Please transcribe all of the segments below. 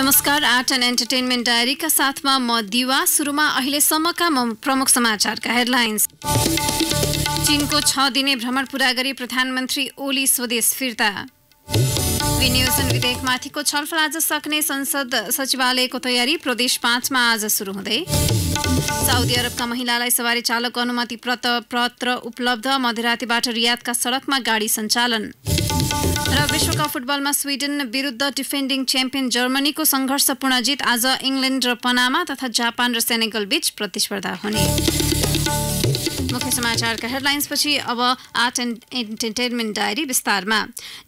नमस्कार art and entertainment डायरीका साथमा म दिवा सुरुमा अहिलेसम्मका प्रमुख समाचारका हेडलाइन्स चीनको छ दिने भ्रमण पूरा गरी प्रधानमन्त्री ओली स्वदेश फिर्ता विनियोजन विधेयकमाथिको छलफल आज सक्ने संसद सचिवालयको तयारी प्रदेश पाँचमा आज सुरु हुँदै साउदी अरबका महिलालाई सवारी चालक अनुमति पत्र उपलब्ध मध्यरातीबाट रियादका सडकमा गाडी सञ्चालन र विश्वकप फुटबलमा स्विडेन विरुद्ध डिफेन्डिङ च्याम्पियन जर्मनीको सङ्घर्षपूर्ण जित आज इङ्ल्यान्ड र पनामा तथा जापान र सेनेगल बीच प्रतिस्पर्धा हुने मुख्य समाचारका हेडलाइन्सपछि अब आर्ट एन्ड इन्टरटेनमेन्ट डायरी विस्तारमा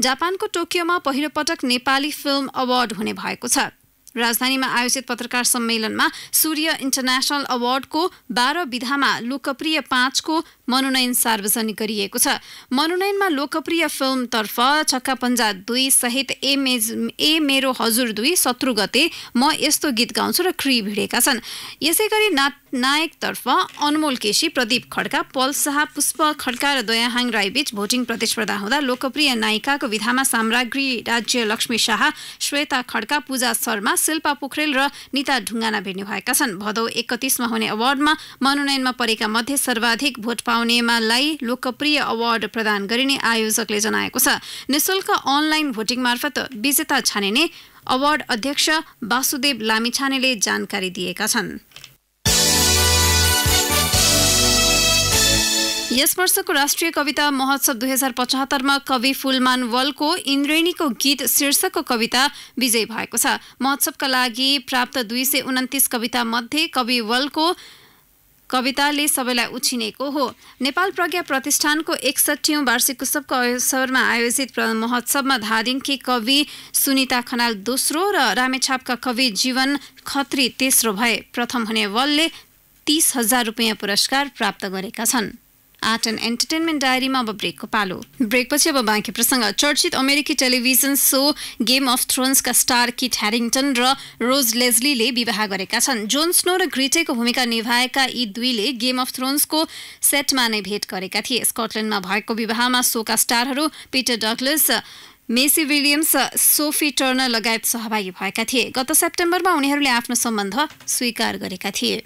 जापानको टोकियोमा पहिलो पटक नेपाली फिल्म अवार्ड हुने भएको छ राजधानीमा आयोजित पत्रकार सम्मेलनमा सूर्य इन्टरनेसनल अवार्डको बाह्र विधामा लोकप्रिय पाँचको मनोनयन सार्वजनिक गरिएको छ मनोनयनमा लोकप्रिय फिल्मतर्फ छक्का पन्जा दुई सहित ए मेज ए मेरो हजुर दुई शत्रु गते म यस्तो गीत गाउँछु र क्री भिडेका छन् यसै गरी नाट नायकतर्फ अनमोल केसी प्रदीप खड्का पल शाह पुष्प खड्का र दयाहाङ राईबीच भोटिङ प्रतिस्पर्धा हुँदा लोकप्रिय नायिकाको विधामा साम्राज्ञी राज्य लक्ष्मी शाह श्वेता खड्का पूजा शर्मा शिल्पा पोखरेल र निता ढुङ्गाना भेट्ने भएका छन् भदौ एकतिसमा हुने अवार्डमा मनोनयनमा परेका मध्ये सर्वाधिक भोट पाउनेमालाई लोकप्रिय अवार्ड प्रदान गरिने आयोजकले जनाएको छ निशुल्क अनलाइन भोटिङ मार्फत विजेता छानिने अवार्ड अध्यक्ष वासुदेव लामिछानेले जानकारी दिएका छन् यस वर्षको राष्ट्रिय कविता महोत्सव दुई हजार पचहत्तरमा कवि फुलमान वलको इन्द्रेणीको गीत शीर्षकको कविता विजयी भएको छ महोत्सवका लागि प्राप्त दुई सय उन्तिस कविता मध्ये कवि वलको कविताले सबैलाई उछिनेको हो नेपाल प्रज्ञा प्रतिष्ठानको एकसठीौँ वार्षिक उत्सवको अवसरमा आयोजित महोत्सवमा धादिङकी कवि सुनिता खनाल दोस्रो र रामेछापका कवि जीवन खत्री तेस्रो भए प्रथम हुने वलले तीस हजार रुपियाँ पुरस्कार प्राप्त गरेका छन् आर्ट एन्ड एन्टरटेनमेन्ट डायरीमा अब ब्रेकको पालो ब्रेकपछि अब बाँकी प्रसङ्ग चर्चित अमेरिकी टेलिभिजन सो गेम अफ थ्रोन्सका स्टार किट ह्यारिङटन र रोज लेजलीले विवाह गरेका छन् जोन स्नो र ग्रिटेको भूमिका निभाएका यी दुईले गेम अफ थ्रोन्सको सेटमा नै भेट गरेका थिए स्कटल्यान्डमा भएको विवाहमा सोका स्टारहरू Peter Douglas Maisie Williams Sophie Turner लगायत सहभागी भएका थिए गत सेप्टेम्बरमा उनीहरूले आफ्नो सम्बन्ध स्वीकार गरेका थिए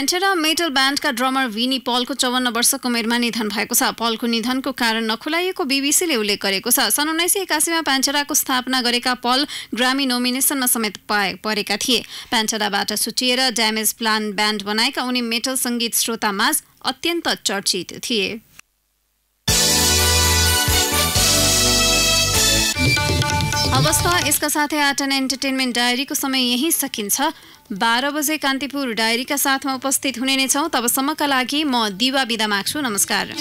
र मेटल ब्यान्डका ड्रमर भिनी पलको चौवन्न वर्षको उमेरमा निधन भएको छ पलको निधनको कारण नखुलाइएको बीबीसीले उल्लेख गरेको छ सन् उन्नाइस सय एकासीमा प्यान्टेराको स्थापना गरेका पल ग्रामी नोमिनेसनमा समेत पाए परेका थिए प्यान्टेराबाट छुटिएर ड्यामेज प्लान ब्यान्ड बनाएका उनी मेटल सङ्गीत श्रोतामाझ अत्यन्त चर्चित थिए हवस् यसका साथै आर्ट एन्ड एन्टरटेनमेन्ट डायरीको समय यहीँ सकिन्छ बाह्र बजे कान्तिपुर डायरीका साथमा उपस्थित हुने नै छौँ तबसम्मका लागि म दिवा बिदा माग्छु नमस्कार